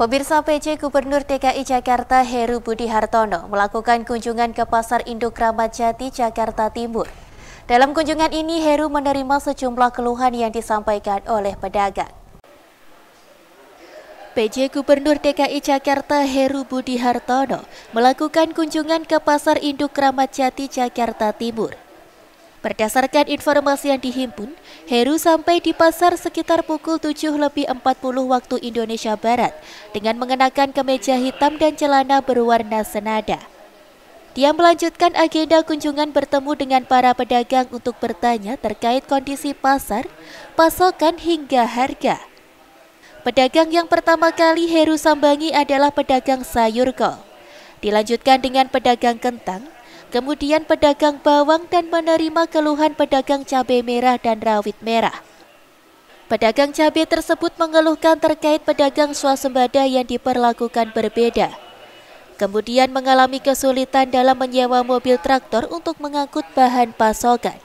Pemirsa PJ Gubernur DKI Jakarta Heru Budi Hartono melakukan kunjungan ke Pasar Induk Ramadjati, Jati, Jakarta Timur. Dalam kunjungan ini, Heru menerima sejumlah keluhan yang disampaikan oleh pedagang. PJ Gubernur DKI Jakarta Heru Budi Hartono melakukan kunjungan ke Pasar Induk Ramadjati, Jati, Jakarta Timur. Berdasarkan informasi yang dihimpun, Heru sampai di pasar sekitar pukul 7 lebih 40 waktu Indonesia Barat dengan mengenakan kemeja hitam dan celana berwarna senada. Dia melanjutkan agenda kunjungan bertemu dengan para pedagang untuk bertanya terkait kondisi pasar, pasokan hingga harga. Pedagang yang pertama kali Heru sambangi adalah pedagang sayur kol. Dilanjutkan dengan pedagang kentang, kemudian pedagang bawang dan menerima keluhan pedagang cabai merah dan rawit merah. Pedagang cabai tersebut mengeluhkan terkait pedagang swasembada yang diperlakukan berbeda. Kemudian mengalami kesulitan dalam menyewa mobil traktor untuk mengangkut bahan pasokan.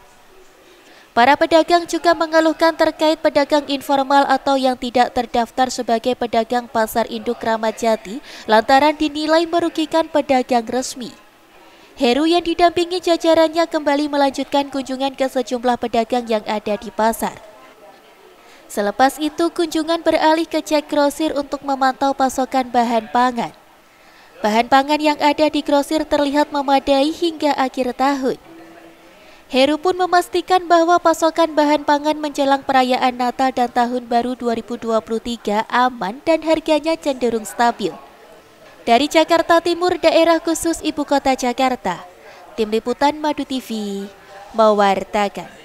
Para pedagang juga mengeluhkan terkait pedagang informal atau yang tidak terdaftar sebagai pedagang pasar induk Ramadjati lantaran dinilai merugikan pedagang resmi. Heru yang didampingi jajarannya kembali melanjutkan kunjungan ke sejumlah pedagang yang ada di pasar. Selepas itu kunjungan beralih ke cek grosir untuk memantau pasokan bahan pangan. Bahan pangan yang ada di grosir terlihat memadai hingga akhir tahun. Heru pun memastikan bahwa pasokan bahan pangan menjelang perayaan Natal dan Tahun Baru 2023 aman dan harganya cenderung stabil. Dari Jakarta Timur, Daerah Khusus Ibu Kota Jakarta, Tim Liputan Madu TV, mewartakan.